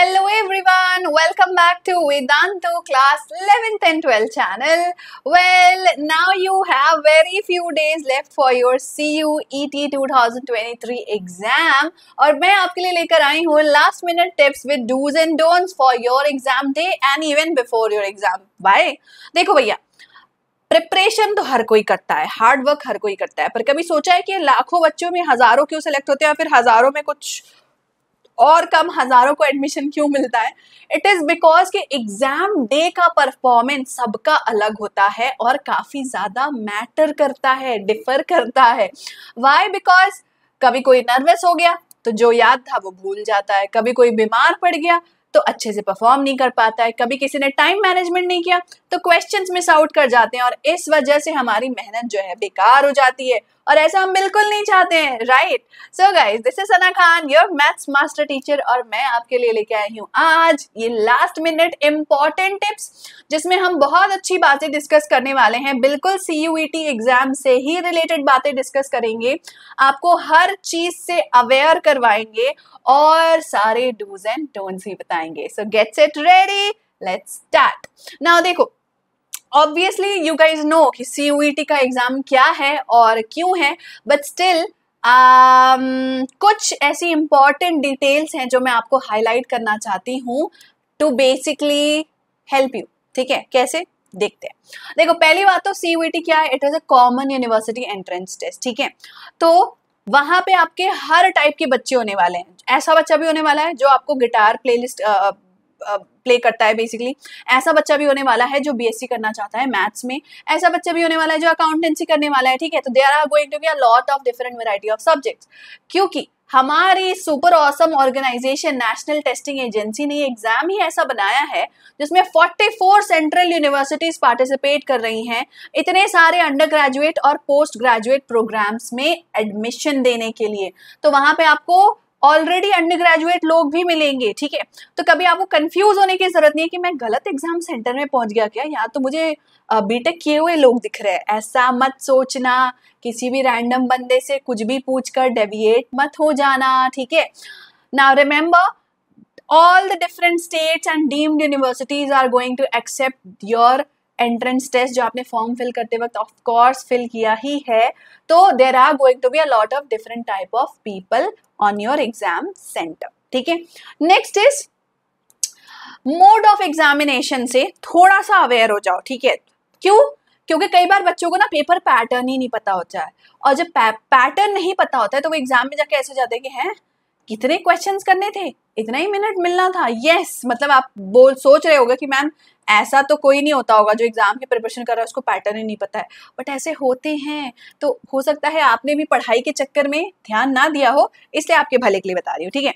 hello everyone welcome back to Vedantu class 11th and 12th channel well now you have very few days left for your CUET 2023 exam और मैं आपके लिए लेकर आई हूँ last minute tips with dos and don'ts for your exam day and even before your exam by देखो भैया preparation तो हर कोई करता है हार्ड वर्क हर कोई करता है पर कभी सोचा है कि लाखों बच्चों में हजारों क्यों सेलेक्ट होते हैं या फिर हजारों में कुछ और कम हजारों को एडमिशन क्यों मिलता है इट इज बिकॉज के एग्जाम डे का परफॉर्मेंस सबका अलग होता है और काफी ज्यादा मैटर करता है डिफर करता है वाई बिकॉज कभी कोई नर्वस हो गया तो जो याद था वो भूल जाता है कभी कोई बीमार पड़ गया तो अच्छे से परफॉर्म नहीं कर पाता है कभी किसी ने टाइम मैनेजमेंट नहीं किया तो क्वेश्चंस मिस आउट कर जाते हैं और इस वजह से हमारी मेहनत जो है बेकार हो जाती है और ऐसा हम बिल्कुल नहीं चाहते हैं right so guys this is Ana Khan your maths master teacher और मैं आपके लिए लेके आई हूँ आज ये लास्ट मिनट इम्पॉर्टेंट टिप्स जिसमें हम बहुत अच्छी बातें डिस्कस करने वाले हैं बिल्कुल सी यू एग्जाम से ही रिलेटेड बातें डिस्कस करेंगे आपको हर चीज से अवेयर करवाएंगे और सारे डूज एंड डोंट्स भी बताएंगे so gets it ready let's start now देखो ऑब्वियसली यू गाइज नो कि सी e का एग्ज़ाम क्या है और क्यों है बट स्टिल um, कुछ ऐसी इंपॉर्टेंट डिटेल्स हैं जो मैं आपको हाईलाइट करना चाहती हूँ टू बेसिकली हेल्प यू ठीक है कैसे देखते हैं देखो पहली बात तो सी e क्या है it is a common university entrance test ठीक है तो वहां पे आपके हर टाइप के बच्चे होने वाले हैं ऐसा बच्चा भी होने वाला है जो आपको गिटार प्लेलिस्ट प्ले करता है बेसिकली ऐसा बच्चा भी होने वाला है जो बीएससी करना चाहता है मैथ्स में ऐसा बच्चा भी होने वाला है जो अकाउंटेंसी करने वाला है ठीक है तो there are going to be a lot of different variety of subject क्योंकि हमारी super awesome organisation National Testing Agency ने एग्जाम ही ऐसा बनाया है जिसमें 44 सेंट्रल यूनिवर्सिटीज पार्टिसिपेट कर रही हैं इतने सारे अंडर ग्रेजुएट और पोस्ट ग्रेजुएट प्रोग्राम्स में एडमिशन देने के लिए तो वहां पे आपको ऑलरेडी अंडर ग्रेजुएट लोग भी मिलेंगे ठीक है तो कभी आपको कंफ्यूज होने की जरूरत नहीं है कि मैं गलत एग्जाम सेंटर में पहुंच गया क्या यहाँ तो मुझे बीटेक किए हुए लोग दिख रहे हैं ऐसा मत सोचना किसी भी रैंडम बंदे से कुछ भी पूछ कर डेविएट मत हो जाना ठीक है now remember all the different state and deemed universities are going to accept your entrance test जो आपने फॉर्म फिल करते वक्त ऑफ कोर्स फिल किया ही है तो there are going to be a lot of different type of people on your exam centre ठीक है next is mode of examination से थोड़ा सा अवेयर हो जाओ ठीक है क्यों क्योंकि कई बार बच्चों को ना पेपर पैटर्न ही नहीं पता होता है और जब पैटर्न नहीं पता होता है तो वो एग्जाम में जाके ऐसे जाते हैं कि हैं कितने क्वेश्चंस करने थे इतना ही मिनट मिलना था यस yes, मतलब आप बोल सोच रहे होगे कि मैम ऐसा तो कोई नहीं होता होगा जो एग्ज़ाम की प्रिपरेशन कर रहा है उसको पैटर्न ही नहीं पता है बट ऐसे होते हैं तो हो सकता है आपने भी पढ़ाई के चक्कर में ध्यान ना दिया हो इसलिए आपके भले के लिए बता रही हूँ ठीक है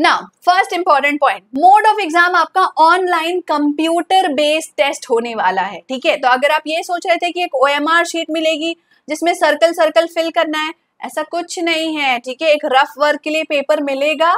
ना first important point mode of exam आपका ऑनलाइन कंप्यूटर बेस्ड टेस्ट होने वाला है ठीक है तो अगर आप ये सोच रहे थे कि एक ओ शीट मिलेगी जिसमें सर्कल सर्कल फिल करना है ऐसा कुछ नहीं है ठीक है एक रफ वर्क के लिए पेपर मिलेगा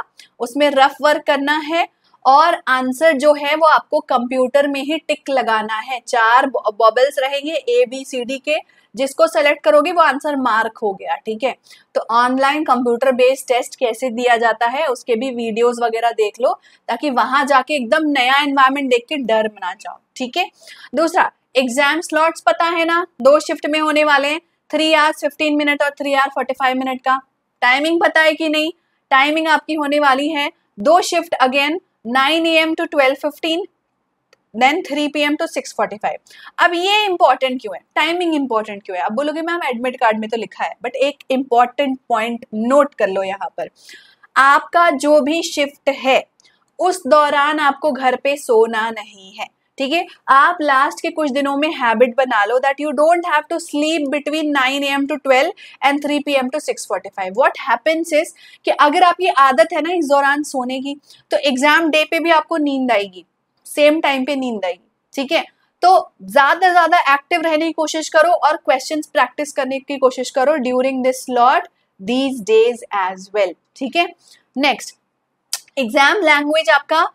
उसमें रफ वर्क करना है और आंसर जो है वो आपको कंप्यूटर में ही टिक लगाना है चार बबल्स रहेंगे ए बी सी डी के जिसको सेलेक्ट करोगे वो आंसर मार्क हो गया ठीक है तो ऑनलाइन कंप्यूटर बेस्ड टेस्ट कैसे दिया जाता है उसके भी वीडियोस वगैरह देख लो ताकि वहां जाके एकदम नया एनवायरमेंट देख के डर ना जाओ ठीक है दूसरा एग्जाम स्लॉट्स पता है ना दो शिफ्ट में होने वाले हैं थ्री आवर्स फिफ्टीन मिनट और three hour forty five minute का टाइमिंग पता है कि नहीं टाइमिंग आपकी होने वाली है दो shift again 9 to twelve 12:15 then three P M to five अब ये इंपॉर्टेंट क्यों है टाइमिंग इंपॉर्टेंट क्यों है अब बोलोगे मैम एडमिट कार्ड में तो लिखा है बट एक इंपॉर्टेंट पॉइंट नोट कर लो यहाँ पर आपका जो भी शिफ्ट है उस दौरान आपको घर पे सोना नहीं है ठीक है आप लास्ट के कुछ दिनों में हैबिट बना लो that you don't have to sleep between 9 M to 12 and 3 M to 6:45 what happens is कि अगर आप ये आदत है ना इस दौरान सोने की तो एग्जाम डे पे भी आपको नींद आएगी सेम टाइम पे नींद आएगी ठीक है तो ज़्यादा से ज़्यादा एक्टिव रहने की कोशिश करो और क्वेश्चन प्रैक्टिस करने की कोशिश करो during this slot these days as well ठीक है नेक्स्ट एग्जाम लैंग्वेज आपका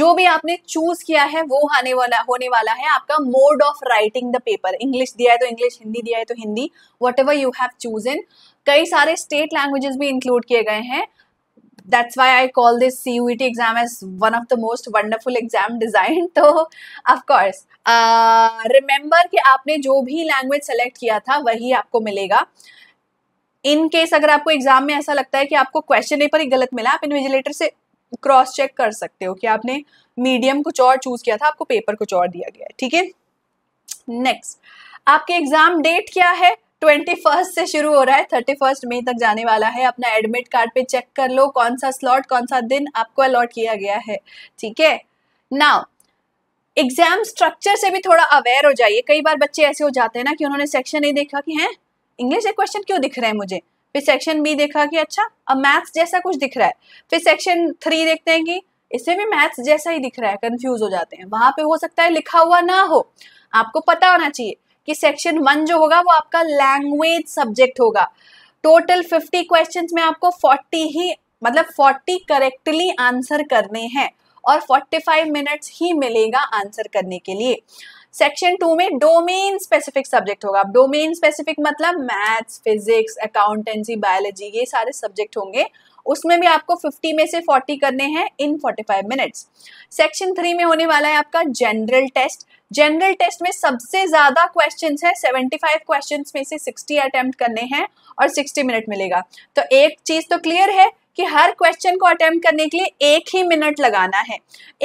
जो भी आपने चूज किया है वो आने वाला होने वाला है आपका mode of writing the paper English दिया है तो इंग्लिश हिंदी दिया है तो Hindi whatever you have choose in कई सारे स्टेट लैंग्वेजेस भी इंक्लूड किए गए हैं that's why I call this C U T exam as one of the most wonderful exam design तो ऑफकोर्स रिमेंबर कि आपने जो भी लैंग्वेज सेलेक्ट किया था वही आपको मिलेगा इन केस अगर आपको एग्जाम में ऐसा लगता है कि आपको क्वेश्चन पेपर ही गलत मिला आप इन्विजिलेटर से क्रॉस चेक कर सकते हो कि आपने मीडियम कुछ और चूज किया था आपको पेपर कुछ और दिया गया है ठीक है नेक्स्ट आपके एग्जाम डेट क्या है ट्वेंटी फर्स्ट से शुरू हो रहा है थर्टी फर्स्ट मई तक जाने वाला है अपना एडमिट कार्ड पे चेक कर लो कौन सा स्लॉट कौन सा दिन आपको अलॉट किया गया है ठीक है नाउ एग्जाम स्ट्रक्चर से भी थोड़ा अवेयर हो जाइए कई बार बच्चे ऐसे हो जाते हैं ना कि उन्होंने सेक्शन नहीं देखा कि हैं इंग्लिश एक क्वेश्चन क्यों दिख रहे हैं मुझे फिर सेक्शन बी देखा कि अच्छा अब मैथ्स जैसा कुछ दिख रहा है फिर सेक्शन थ्री देखते हैं कि इससे भी मैथ्स जैसा ही दिख रहा है कंफ्यूज हो जाते हैं वहां पे हो सकता है लिखा हुआ ना हो आपको पता होना चाहिए कि सेक्शन वन जो होगा वो आपका लैंग्वेज सब्जेक्ट होगा टोटल फिफ्टी क्वेश्चन में आपको फोर्टी ही मतलब फोर्टी करेक्टली आंसर करने हैं और 45 मिनट्स ही मिलेगा आंसर करने के लिए सेक्शन टू में डोमेन स्पेसिफिक सब्जेक्ट होगा डोमेन स्पेसिफिक मतलब मैथ्स फिजिक्स अकाउंटेंसी बायोलॉजी ये सारे सब्जेक्ट होंगे उसमें भी आपको 50 में से 40 करने हैं इन 45 मिनट्स सेक्शन थ्री में होने वाला है आपका जनरल टेस्ट जनरल टेस्ट में सबसे ज्यादा क्वेश्चन है 75 क्वेश्चन में से 60 अटेम्प्ट करने हैं और 60 मिनट मिलेगा तो एक चीज तो क्लियर है कि हर क्वेश्चन को अटेम्प्ट करने के लिए एक ही मिनट लगाना है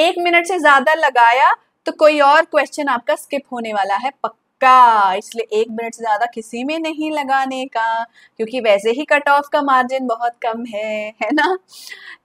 एक मिनट से ज़्यादा लगाया तो कोई और क्वेश्चन आपका स्किप होने वाला है पक्का इसलिए एक मिनट से ज़्यादा किसी में नहीं लगाने का क्योंकि वैसे ही कट ऑफ का मार्जिन बहुत कम है है ना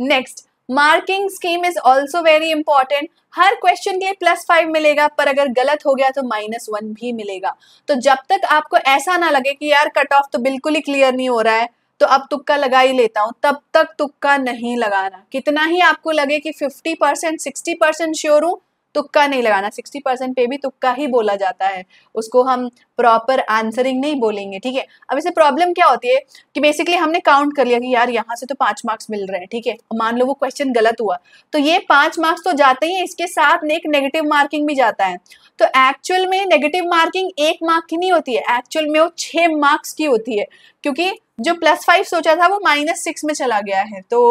next marking scheme is also very important हर क्वेश्चन के लिए प्लस फाइव मिलेगा पर अगर गलत हो गया तो माइनस वन भी मिलेगा तो जब तक आपको ऐसा ना लगे कि यार कट ऑफ तो बिल्कुल ही क्लियर नहीं हो रहा है तो अब तुक्का लगा ही लेता हूँ तब तक तुक्का नहीं लगाना कितना ही आपको लगे कि fifty percent sixty percent sure हूँ तुक्का नहीं लगाना सिक्सटी परसेंट पे भी तुक्का ही बोला जाता है उसको हम प्रॉपर आंसरिंग नहीं बोलेंगे ठीक है अब इसे प्रॉब्लम क्या होती है कि बेसिकली हमने काउंट कर लिया कि यार यहाँ से तो पांच मार्क्स मिल रहे हैं ठीक है मान लो वो क्वेश्चन गलत हुआ तो ये पांच मार्क्स तो जाते ही इसके साथ एक नेगेटिव मार्किंग भी जाता है तो एक्चुअल में नेगेटिव मार्किंग एक मार्क की नहीं होती है एक्चुअल में वो छह मार्क्स की होती है क्योंकि जो प्लस फाइव सोचा था वो माइनस सिक्स में चला गया है तो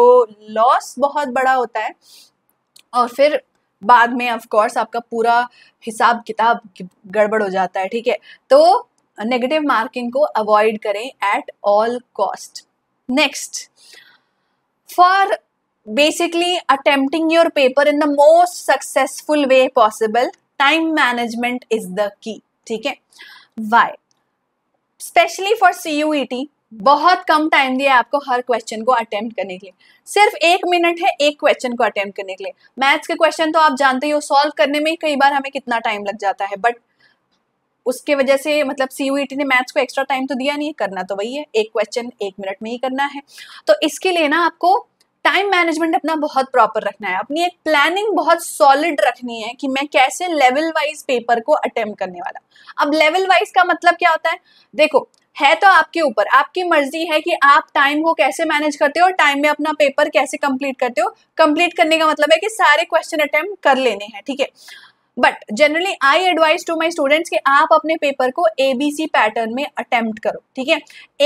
लॉस बहुत बड़ा होता है और फिर बाद में ऑफकोर्स आपका पूरा हिसाब किताब गड़बड़ हो जाता है ठीक है तो नेगेटिव मार्किंग को अवॉइड करें at all cost next for basically attempting your paper in the most successful way possible time management is the key ठीक है why specially for C U E T बहुत कम टाइम दिया आपको हर question को attempt करने के लिए सिर्फ एक मिनट है एक क्वेश्चन को अटेम्प्ट करने के लिए मैथ्स के क्वेश्चन तो आप जानते ही हो सॉल्व करने में कई बार हमें कितना टाइम लग जाता है बट उसके वजह से मतलब सीयूईटी e ने मैथ्स को एक्स्ट्रा टाइम तो दिया नहीं करना तो वही है एक क्वेश्चन एक मिनट में ही करना है तो इसके लिए ना आपको टाइम मैनेजमेंट अपना बहुत प्रॉपर रखना है अपनी एक प्लानिंग बहुत सॉलिड रखनी है कि मैं कैसे लेवल वाइज पेपर को अटेम्प्ट करने वाला अब लेवल वाइज का मतलब क्या होता है देखो है तो आपके ऊपर आपकी मर्जी है कि आप टाइम को कैसे मैनेज करते हो और टाइम में अपना पेपर कैसे कंप्लीट करते हो कंप्लीट करने का मतलब है कि सारे क्वेश्चन अटेम्प्ट कर लेने हैं ठीक है but generally I advice to my students कि आप अपने पेपर को ए बी सी पैटर्न में अटेम्प्ट करो ठीक है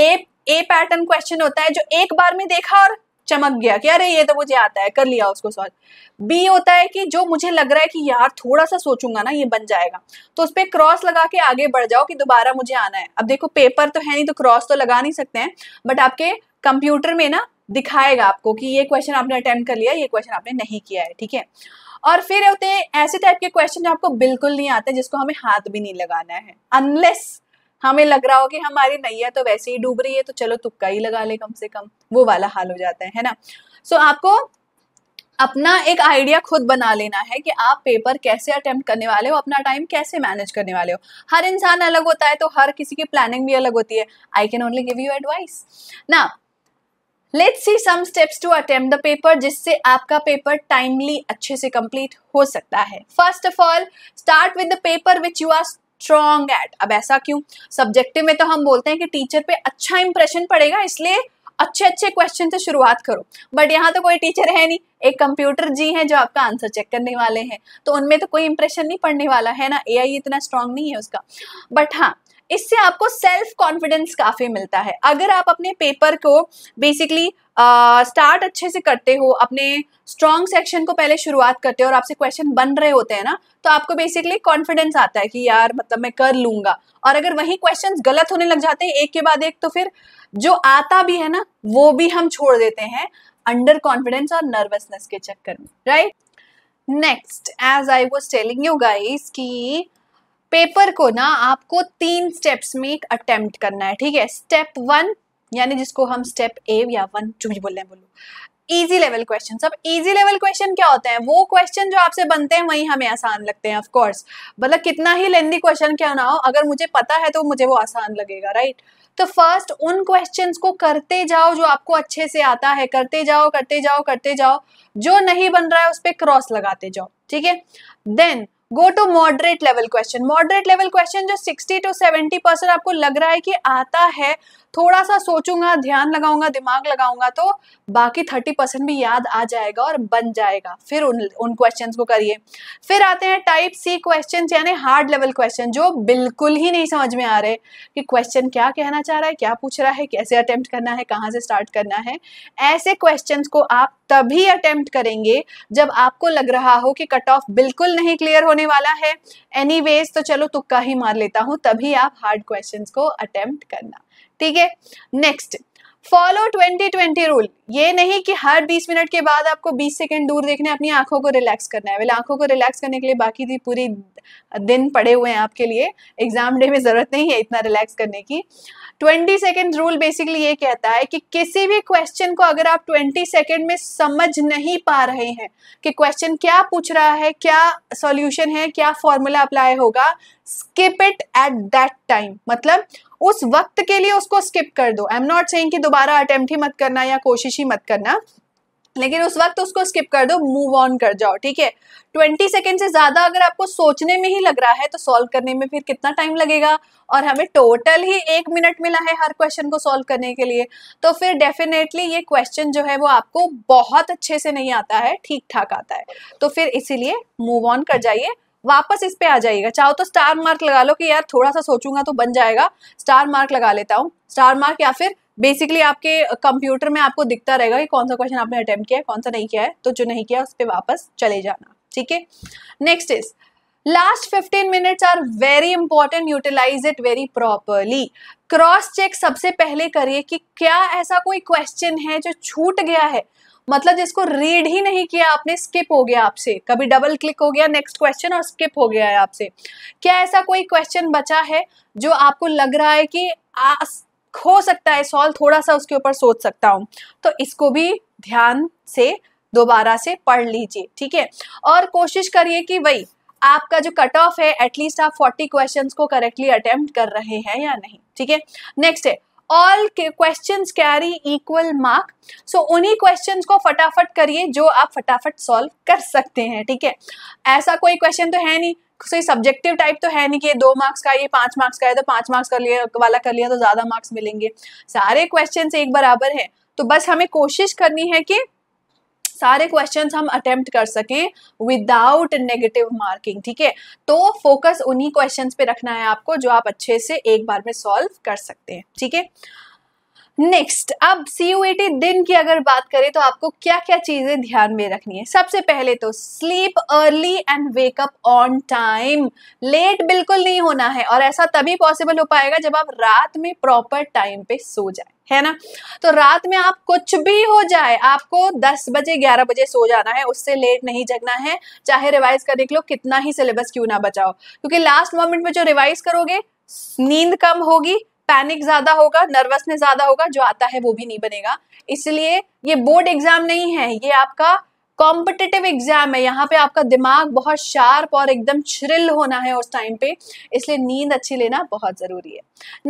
ए ए पैटर्न क्वेश्चन होता है जो एक बार में देखा और चमक गया कि अरे ये तो मुझे आता है कर लिया उसको सॉल्व बी होता है कि जो मुझे लग रहा है कि यार थोड़ा सा सोचूंगा ना ये बन जाएगा तो उस पर क्रॉस लगा के आगे बढ़ जाओ कि दोबारा मुझे आना है अब देखो पेपर तो है नहीं तो क्रॉस तो लगा नहीं सकते हैं बट आपके कंप्यूटर में ना दिखाएगा आपको कि ये क्वेश्चन आपने अटेम्प्ट कर लिया ये क्वेश्चन आपने नहीं किया है ठीक है और फिर होते हैं ऐसे टाइप के क्वेश्चन जो आपको बिल्कुल नहीं आते जिसको हमें हाथ भी नहीं लगाना है अनलेस हमें लग रहा हो कि हमारी नैया तो वैसे ही डूब रही है तो चलो तुक्का ही लगा ले कम से कम वो वाला हाल हो जाता है है ना सो so, आपको अपना एक आइडिया खुद बना लेना है कि आप पेपर कैसे अटेम्प्ट करने वाले हो अपना टाइम कैसे मैनेज करने वाले हो हर इंसान अलग होता है तो हर किसी की प्लानिंग भी अलग होती है I can only give you advice ना let's see some steps to attempt the paper जिससे आपका पेपर टाइमली अच्छे से कंप्लीट हो सकता है first of all start with the paper which you are strong at अब ऐसा क्यों सब्जेक्टिव में तो हम बोलते हैं कि टीचर पे अच्छा इंप्रेशन पड़ेगा इसलिए अच्छे अच्छे क्वेश्चन से शुरुआत करो बट यहाँ तो कोई टीचर है नहीं एक कंप्यूटर जी हैं जो आपका आंसर चेक करने वाले हैं तो उनमें तो कोई इंप्रेशन नहीं पड़ने वाला है ना ए इतना स्ट्रांग नहीं है उसका बट हाँ इससे आपको सेल्फ कॉन्फिडेंस काफ़ी मिलता है अगर आप अपने पेपर को बेसिकली स्टार्ट uh, अच्छे से करते हो अपने स्ट्रॉन्ग सेक्शन को पहले शुरुआत करते हो और आपसे क्वेश्चन बन रहे होते हैं ना तो आपको बेसिकली कॉन्फिडेंस आता है कि यार मतलब मैं कर लूंगा और अगर वही क्वेश्चन गलत होने लग जाते हैं एक के बाद एक तो फिर जो आता भी है ना वो भी हम छोड़ देते हैं अंडर कॉन्फिडेंस और नर्वसनेस के चक्कर में right next as I was telling you guys कि पेपर को ना आपको तीन स्टेप्स में एक अटेम्प्ट करना है ठीक है स्टेप वन यानी जिसको हम स्टेप ए या वन जो भी बोले बोलो इजी लेवल क्वेश्चन अब इजी लेवल क्वेश्चन क्या होते हैं वो क्वेश्चन जो आपसे बनते हैं वही हमें आसान लगते हैं ऑफ कोर्स मतलब कितना ही लेंदी क्वेश्चन क्या ना हो अगर मुझे पता है तो मुझे वो आसान लगेगा राइट तो फर्स्ट उन क्वेश्चन को करते जाओ जो आपको अच्छे से आता है करते जाओ करते जाओ करते जाओ जो नहीं बन रहा है उस पर क्रॉस लगाते जाओ ठीक है then go to moderate level question moderate level question जो 60 टू 70 परसेंट आपको लग रहा है कि आता है थोड़ा सा सोचूंगा ध्यान लगाऊंगा दिमाग लगाऊंगा तो बाकी थर्टी परसेंट भी याद आ जाएगा और बन जाएगा फिर उन उन क्वेश्चन को करिए फिर आते हैं टाइप सी क्वेश्चन यानी हार्ड लेवल क्वेश्चन जो बिल्कुल ही नहीं समझ में आ रहे कि क्वेश्चन क्या कहना चाह रहा है क्या पूछ रहा है कैसे अटेम्प्ट करना है कहाँ से स्टार्ट करना है ऐसे क्वेश्चन को आप तभी अटेम्प्ट करेंगे जब आपको लग रहा हो कि कट ऑफ बिल्कुल नहीं क्लियर होने वाला है एनी तो चलो तुक्का ही मार लेता हूँ तभी आप हार्ड क्वेश्चन को अटेम्प्ट करना ठीक है नेक्स्ट फॉलो 2020 रूल ये नहीं कि हर 20 मिनट के बाद आपको 20 सेकंड दूर देखना है अपनी आंखों को रिलैक्स करना है वेल आंखों को रिलैक्स करने के लिए बाकी पूरी दिन पड़े हुए हैं आपके लिए एग्जाम डे में ज़रूरत नहीं है इतना रिलैक्स करने की ट्वेंटी सेकेंड रूल बेसिकली ये कहता है कि किसी भी क्वेश्चन को अगर आप ट्वेंटी सेकेंड में समझ नहीं पा रहे हैं कि क्वेश्चन क्या पूछ रहा है क्या सॉल्यूशन है क्या फॉर्मूला अप्लाई होगा skip it at that time मतलब उस वक्त के लिए उसको स्किप कर दो आई एम नॉट सेइंग कि दोबारा अटेम्प्ट ही मत करना या कोशिश ही मत करना लेकिन उस वक्त उसको स्किप कर दो मूव ऑन कर जाओ ठीक है ट्वेंटी सेकेंड से ज़्यादा अगर आपको सोचने में ही लग रहा है तो सॉल्व करने में फिर कितना टाइम लगेगा और हमें टोटल ही एक मिनट मिला है हर क्वेश्चन को सॉल्व करने के लिए तो फिर डेफिनेटली ये क्वेश्चन जो है वो आपको बहुत अच्छे से नहीं आता है ठीक ठाक आता है तो फिर इसीलिए मूव ऑन कर जाइए वापस इस पे आ जाइएगा चाहो तो स्टार मार्क लगा लो कि यार थोड़ा सा सोचूंगा तो बन जाएगा स्टार मार्क लगा लेता हूँ स्टार मार्क या फिर बेसिकली आपके कंप्यूटर में आपको दिखता रहेगा कि कौन सा क्वेश्चन आपने अटेम्प्ट किया है कौन सा नहीं किया है तो जो नहीं किया उस पर वापस चले जाना ठीक है next is last 15 minutes are very important utilize it very properly cross check सबसे पहले करिए कि क्या ऐसा कोई क्वेश्चन है जो छूट गया है मतलब जिसको रीड ही नहीं किया आपने स्किप हो गया आपसे कभी डबल क्लिक हो गया नेक्स्ट क्वेश्चन और स्किप हो गया है आपसे क्या ऐसा कोई क्वेश्चन बचा है जो आपको लग रहा है कि हो सकता है सॉल्व थोड़ा सा उसके ऊपर सोच सकता हूँ तो इसको भी ध्यान से दोबारा से पढ़ लीजिए ठीक है और कोशिश करिए कि वही आपका जो कट ऑफ है एटलीस्ट आप 40 क्वेश्चंस को करेक्टली अटेम्प्ट कर रहे हैं या नहीं ठीक है नेक्स्ट है all question carry equal mark so उन्हीं क्वेश्चन को फटाफट करिए जो आप फटाफट सॉल्व कर सकते हैं ठीक है ऐसा कोई क्वेश्चन तो है नहीं कोई सब्जेक्टिव टाइप तो है नहीं कि दो मार्क्स का ये पांच मार्क्स का है तो पांच मार्क्स कर लिया वाला कर लिया तो ज़्यादा मार्क्स मिलेंगे सारे क्वेश्चन एक बराबर है तो बस हमें कोशिश करनी है कि सारे क्वेश्चंस हम अटेम्प्ट कर सकें विदाउट नेगेटिव मार्किंग ठीक है तो फोकस उन्हीं क्वेश्चंस पे रखना है आपको जो आप अच्छे से एक बार में सॉल्व कर सकते हैं ठीक है नेक्स्ट अब सी यू दिन की अगर बात करें तो आपको क्या क्या चीज़ें ध्यान में रखनी है सबसे पहले तो sleep early and wake up on time late बिल्कुल नहीं होना है और ऐसा तभी पॉसिबल हो पाएगा जब आप रात में प्रॉपर टाइम पे सो जाए है ना तो रात में आप कुछ भी हो जाए आपको 10 बजे 11 बजे सो जाना है उससे लेट नहीं जगना है चाहे रिवाइज करने के लिए कितना ही सिलेबस क्यों ना बचाओ क्योंकि लास्ट मोमेंट में जो रिवाइज करोगे नींद कम होगी पैनिक ज्यादा होगा नर्वसनेस ज्यादा होगा जो आता है वो भी नहीं बनेगा इसलिए ये बोर्ड एग्जाम नहीं है ये आपका कॉम्पिटिटिव एग्जाम है यहाँ पे आपका दिमाग बहुत शार्प और एकदम छ्रिल होना है उस टाइम पे इसलिए नींद अच्छी लेना बहुत जरूरी है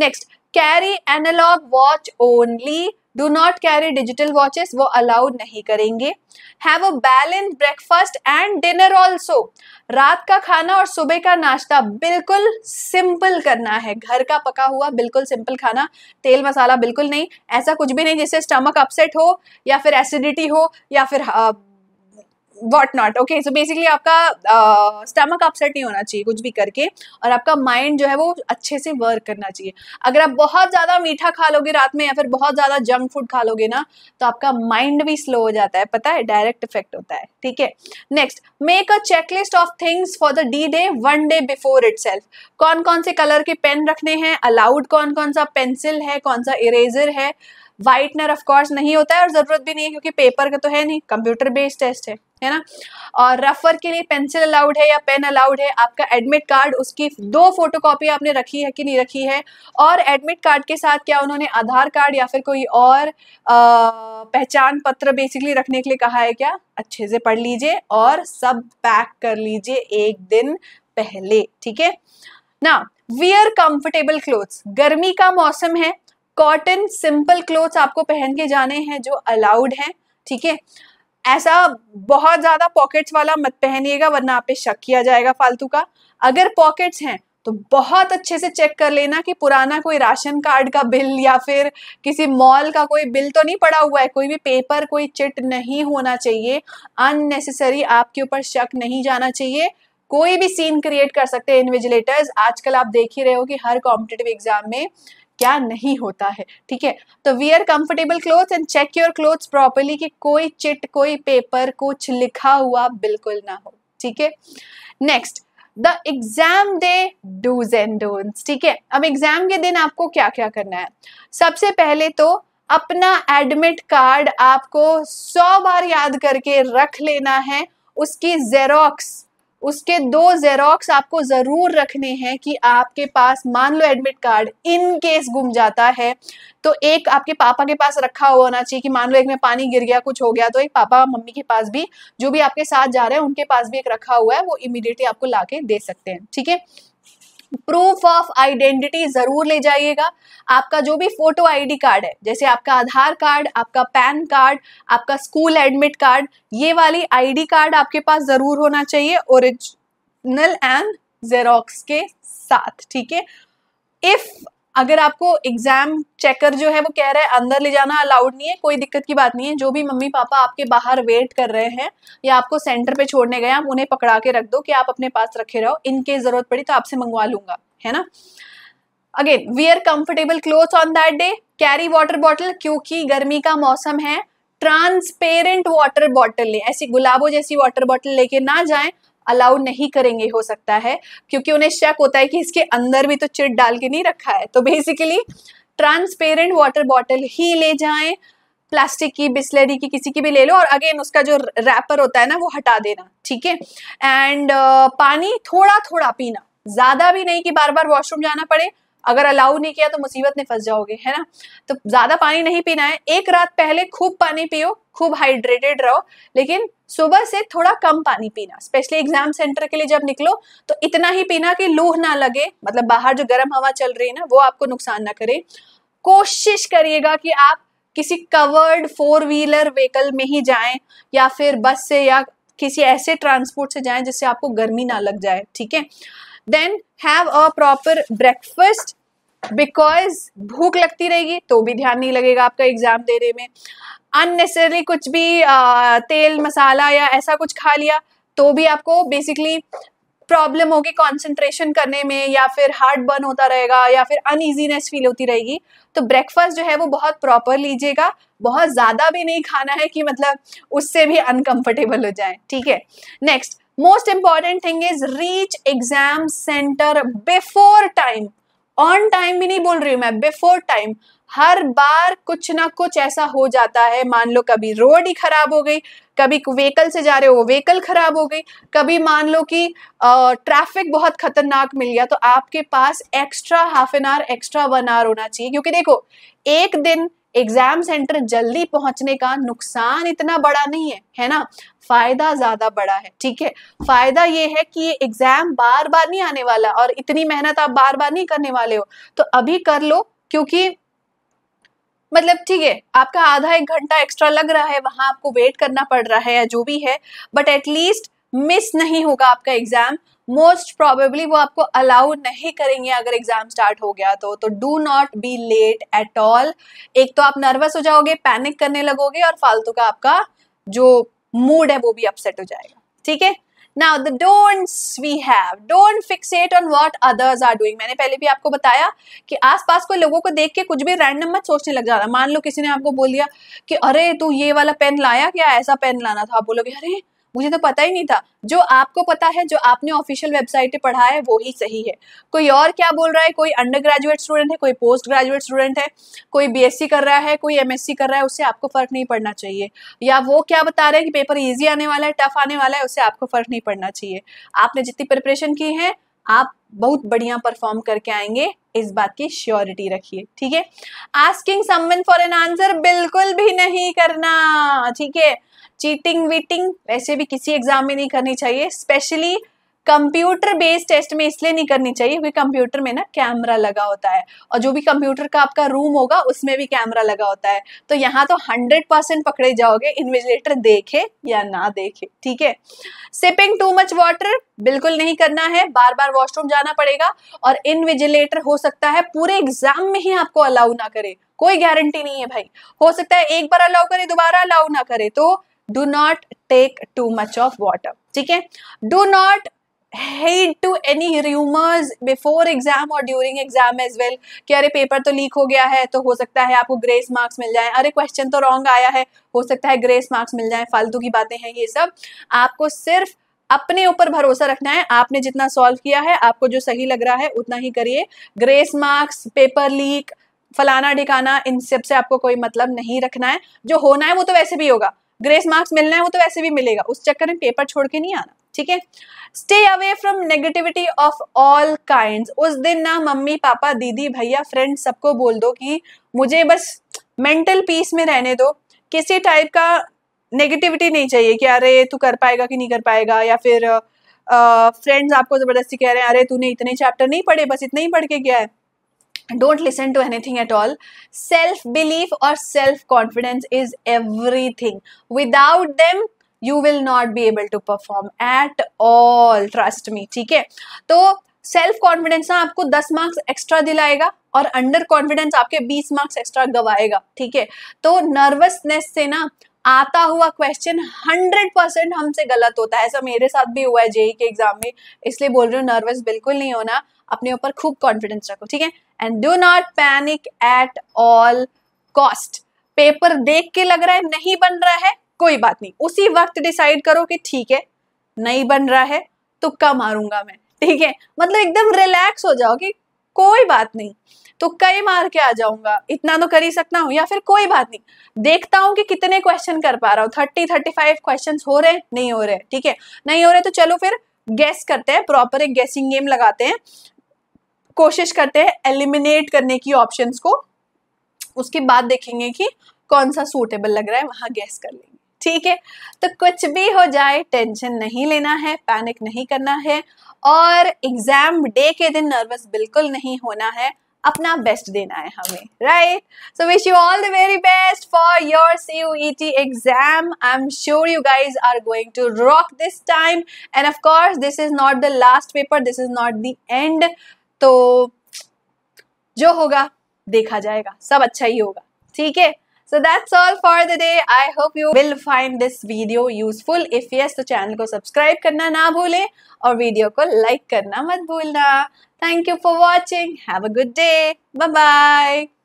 next carry analogue watch only do not carry digital watches वो अलाउड नहीं करेंगे have a balance breakfast and dinner also रात का खाना और सुबह का नाश्ता बिल्कुल सिंपल करना है घर का पका हुआ बिल्कुल सिंपल खाना तेल मसाला बिल्कुल नहीं ऐसा कुछ भी नहीं जिससे स्टमक अपसेट हो या फिर एसिडिटी हो या फिर what not okay so basically आपका स्टमक uh, अपसेट नहीं होना चाहिए कुछ भी करके और आपका माइंड जो है वो अच्छे से वर्क करना चाहिए अगर आप बहुत ज़्यादा मीठा खा लोगे रात में या फिर बहुत ज़्यादा जंक फूड खा लोगे ना तो आपका माइंड भी स्लो हो जाता है पता है डायरेक्ट इफेक्ट होता है ठीक है next make a checklist of things for the D day one day before it कौन कौन से कलर के पेन रखने हैं अलाउड कौन कौन सा पेंसिल है कौन सा इरेजर है व्हाइटनर ऑफ कोर्स नहीं होता है और ज़रूरत भी नहीं है क्योंकि पेपर का तो है नहीं कंप्यूटर बेस्ड टेस्ट है है ना और रफर के लिए पेंसिल अलाउड है या पेन अलाउड है आपका एडमिट कार्ड उसकी दो फोटो कॉपी आपने रखी है कि नहीं रखी है और एडमिट कार्ड के साथ क्या उन्होंने आधार कार्ड या फिर कोई और आ, पहचान पत्र बेसिकली रखने के लिए कहा है क्या अच्छे से पढ़ लीजिए और सब पैक कर लीजिए एक दिन पहले ठीक है ना वियर कंफर्टेबल क्लोथ्स गर्मी का मौसम है कॉटन सिंपल क्लोथ्स आपको पहन के जाने हैं जो अलाउड हैं ठीक है ऐसा बहुत ज़्यादा पॉकेट्स वाला मत पहनिएगा वरना आप पे शक किया जाएगा फालतू का अगर पॉकेट्स हैं तो बहुत अच्छे से चेक कर लेना कि पुराना कोई राशन कार्ड का बिल या फिर किसी मॉल का कोई बिल तो नहीं पड़ा हुआ है कोई भी पेपर कोई चिट नहीं होना चाहिए अननेसेसरी आपके ऊपर शक नहीं जाना चाहिए कोई भी सीन क्रिएट कर सकते हैं इन्विजिलेटर्स आजकल आप देख ही रहे हो कि हर कॉम्पिटेटिव एग्जाम में क्या नहीं होता है ठीक है तो wear comfortable clothes and check your clothes properly कि कोई चिट कोई पेपर कुछ लिखा हुआ बिल्कुल ना हो ठीक है next the exam day do's and don'ts ठीक है अब एग्जाम के दिन आपको क्या क्या करना है सबसे पहले तो अपना एडमिट कार्ड आपको सौ बार याद करके रख लेना है उसकी जेरोक्स उसके दो जेरोक्स आपको ज़रूर रखने हैं कि आपके पास मान लो एडमिट कार्ड इन केस गुम जाता है तो एक आपके पापा के पास रखा हुआ होना चाहिए कि मान लो एक में पानी गिर गया कुछ हो गया तो एक पापा मम्मी के पास भी जो भी आपके साथ जा रहे हैं उनके पास भी एक रखा हुआ है वो इमिडिएटली आपको ला दे सकते हैं ठीक है प्रूफ ऑफ आइडेंटिटी जरूर ले जाइएगा आपका जो भी फोटो आईडी कार्ड है जैसे आपका आधार कार्ड आपका पैन कार्ड आपका स्कूल एडमिट कार्ड ये वाली आईडी कार्ड आपके पास जरूर होना चाहिए ओरिजिनल एंड जेरोक्स के साथ ठीक है इफ अगर आपको एग्जाम चेकर जो है वो कह रहा है अंदर ले जाना अलाउड नहीं है कोई दिक्कत की बात नहीं है जो भी मम्मी पापा आपके बाहर वेट कर रहे हैं या आपको सेंटर पे छोड़ने गए आप उन्हें पकड़ा के रख दो कि आप अपने पास रखे रहो इनके ज़रूरत पड़ी तो आपसे मंगवा लूंगा है ना again wear comfortable cloth on that day carry water bottle क्योंकि गर्मी का मौसम है ट्रांसपेरेंट वाटर बॉटल ले ऐसी गुलाबों जैसी वाटर बॉटल लेके ना जाएं अलाउ नहीं करेंगे हो सकता है क्योंकि उन्हें शक होता है कि इसके अंदर भी तो चिट डाल के नहीं रखा है तो बेसिकली ट्रांसपेरेंट वाटर बॉटल ही ले जाएं प्लास्टिक की बिस्लरी की किसी की भी ले लो और अगेन उसका जो रैपर होता है ना वो हटा देना ठीक है एंड uh, पानी थोड़ा थोड़ा पीना ज़्यादा भी नहीं कि बार बार वॉशरूम जाना पड़े अगर अलाउ नहीं किया तो मुसीबत में फंस जाओगे है ना तो ज़्यादा पानी नहीं पीना है एक रात पहले खूब पानी पियो खूब हाइड्रेटेड रहो लेकिन सुबह से थोड़ा कम पानी पीना स्पेशली एग्जाम सेंटर के लिए जब निकलो तो इतना ही पीना कि लूह ना लगे मतलब बाहर जो गर्म हवा चल रही है ना वो आपको नुकसान ना करे कोशिश करिएगा कि आप किसी कवर्ड फोर व्हीलर व्हीकल में ही जाएं या फिर बस से या किसी ऐसे ट्रांसपोर्ट से जाएं जिससे आपको गर्मी ना लग जाए ठीक है then have a proper breakfast because भूख लगती रहेगी तो भी ध्यान नहीं लगेगा आपका एग्जाम देने में अननेसेसरी कुछ भी आ, तेल मसाला या ऐसा कुछ खा लिया तो भी आपको बेसिकली प्रॉब्लम होगी कंसंट्रेशन करने में या फिर हार्ट बर्न होता रहेगा या फिर अनइजीनेस फील होती रहेगी तो ब्रेकफास्ट जो है वो बहुत प्रॉपर लीजिएगा बहुत ज़्यादा भी नहीं खाना है कि मतलब उससे भी अनकंफर्टेबल हो जाए ठीक है next most important thing is reach exam centre before time on time भी नहीं बोल रही हूँ मैं बिफोर टाइम हर बार कुछ ना कुछ ऐसा हो जाता है मान लो कभी रोड ही खराब हो गई कभी व्हीकल से जा रहे हो वो व्हीकल खराब हो गई कभी मान लो कि ट्रैफिक बहुत खतरनाक मिल गया तो आपके पास extra half an hour extra one hour होना चाहिए क्योंकि देखो एक दिन एग्जाम सेंटर जल्दी पहुंचने का नुकसान इतना बड़ा नहीं है है ना फायदा ज्यादा बड़ा है ठीक है फायदा ये है कि ये एग्जाम बार बार नहीं आने वाला और इतनी मेहनत आप बार बार नहीं करने वाले हो तो अभी कर लो क्योंकि मतलब ठीक है आपका आधा एक घंटा एक्स्ट्रा लग रहा है वहां आपको वेट करना पड़ रहा है या जो भी है बट एटलीस्ट मिस नहीं होगा आपका एग्जाम मोस्ट प्रोबेबली वो आपको अलाउ नहीं करेंगे अगर एग्जाम स्टार्ट हो गया तो do not be late at all एक तो आप नर्वस हो जाओगे पैनिक करने लगोगे और फालतू का आपका जो मूड है वो भी अपसेट हो जाएगा ठीक है now the don'ts we have don't fixate on what others are doing मैंने पहले भी आपको बताया कि आस पास को लोगों को देख के कुछ भी रैंडम मत सोचने लग जाना मान लो किसी ने आपको बोल दिया कि अरे तू ये वाला पेन लाया क्या ऐसा पेन लाना था आप बोलोगे अरे मुझे तो पता ही नहीं था जो आपको पता है जो आपने ऑफिशियल वेबसाइट पे पढ़ा है वो ही सही है कोई और क्या बोल रहा है कोई अंडर ग्रेजुएट स्टूडेंट है कोई पोस्ट ग्रेजुएट स्टूडेंट है कोई बीएससी कर रहा है कोई एमएससी कर रहा है उससे आपको फर्क नहीं पड़ना चाहिए या वो क्या बता रहे हैं कि पेपर ईजी आने वाला है टफ आने वाला है उससे आपको फर्क नहीं पड़ना चाहिए आपने जितनी प्रिपरेशन की है आप बहुत बढ़िया परफॉर्म करके आएंगे इस बात की श्योरिटी रखिए ठीक है asking someone for an answer बिल्कुल भी नहीं करना ठीक है चीटिंग वीटिंग वैसे भी किसी एग्जाम में नहीं करनी चाहिए स्पेशली कंप्यूटर बेस्ड टेस्ट में इसलिए नहीं करनी चाहिए क्योंकि कंप्यूटर में ना कैमरा लगा होता है और जो भी कंप्यूटर का आपका रूम होगा उसमें भी कैमरा लगा होता है तो यहाँ तो हंड्रेड परसेंट पकड़े जाओगे इन्विजिलेटर देखे या ना देखे ठीक है सिपिंग टू मच वाटर बिल्कुल नहीं करना है बार बार वॉशरूम जाना पड़ेगा और इनविजिलेटर हो सकता है पूरे एग्जाम में ही आपको अलाउ ना करे कोई गारंटी नहीं है भाई हो सकता है एक बार अलाउ करे दोबारा अलाउ ना करे तो do not take too much of water ठीक है do not heed to any rumours before exam और ड्यूरिंग एग्जाम एज वेल कि अरे पेपर तो लीक हो गया है तो हो सकता है आपको ग्रेस मार्क्स मिल जाए अरे क्वेश्चन तो रॉन्ग आया है हो सकता है ग्रेस मार्क्स मिल जाए फालतू की बातें हैं ये सब आपको सिर्फ अपने ऊपर भरोसा रखना है आपने जितना सॉल्व किया है आपको जो सही लग रहा है उतना ही करिए ग्रेस मार्क्स पेपर लीक फलाना ढिकाना इन सब से आपको कोई मतलब नहीं रखना है जो होना है वो तो वैसे भी होगा ग्रेस मार्क्स मिलना है वो तो वैसे भी मिलेगा उस चक्कर में पेपर छोड़ के नहीं आना ठीक है stay away from negativity of all kind उस दिन ना मम्मी पापा दीदी भैया फ्रेंड सबको बोल दो कि मुझे बस मेंटल पीस में रहने दो किसी टाइप का नेगेटिविटी नहीं चाहिए कि अरे तू कर पाएगा कि नहीं कर पाएगा या फिर फ्रेंड्स आपको ज़बरदस्ती कह रहे हैं अरे तूने इतने चैप्टर नहीं पढ़े बस इतना ही पढ़ के गया है don't to anything at all self belief और self confidence is everything without them you will not be able to perform at all trust me ठीक है तो सेल्फ कॉन्फिडेंस ना आपको दस मार्क्स एक्स्ट्रा दिलाएगा और अंडर कॉन्फिडेंस आपके बीस मार्क्स एक्स्ट्रा गवाएगा ठीक है तो नर्वसनेस से ना आता हुआ क्वेश्चन हंड्रेड परसेंट हमसे गलत होता है ऐसा मेरे साथ भी हुआ है जेई के एग्जाम में इसलिए बोल रही हूँ नर्वस बिल्कुल नहीं होना अपने ऊपर खूब कॉन्फिडेंस रखो ठीक है and do not panic at all cost paper देख के लग रहा है नहीं बन रहा है कोई बात नहीं उसी वक्त डिसाइड करो कि ठीक है नहीं बन रहा है तो कब मारूंगा मैं ठीक है मतलब एकदम रिलैक्स हो जाओ कि कोई बात नहीं तो कई मार के आ जाऊंगा इतना तो कर ही सकता हूँ या फिर कोई बात नहीं देखता हूँ कि कितने क्वेश्चन कर पा रहा हूँ थर्टी थर्टी फाइव क्वेश्चन हो रहे नहीं हो रहे ठीक है नहीं हो रहे तो चलो फिर गेस करते हैं प्रॉपर एक गेसिंग गेम लगाते हैं कोशिश करते हैं एलिमिनेट करने की ऑप्शन को उसके बाद देखेंगे कि कौन सा सूटेबल लग रहा है वहां गैस कर लेंगे ठीक है तो कुछ भी हो जाए टेंशन नहीं लेना है पैनिक नहीं करना है और एग्ज़ाम डे के दिन नर्वस बिल्कुल नहीं होना है अपना बेस्ट देना है हमें right so wish you all the very best for your C U E T exam I am sure you guys are going to rock this time and of course this is not the last paper this is not the end तो जो होगा देखा जाएगा सब अच्छा ही होगा ठीक है so that's all for the day I hope you will find this video useful if yes तो चैनल को सब्सक्राइब करना ना भूलें और वीडियो को लाइक करना मत भूलना thank you for watching have a good day bye bye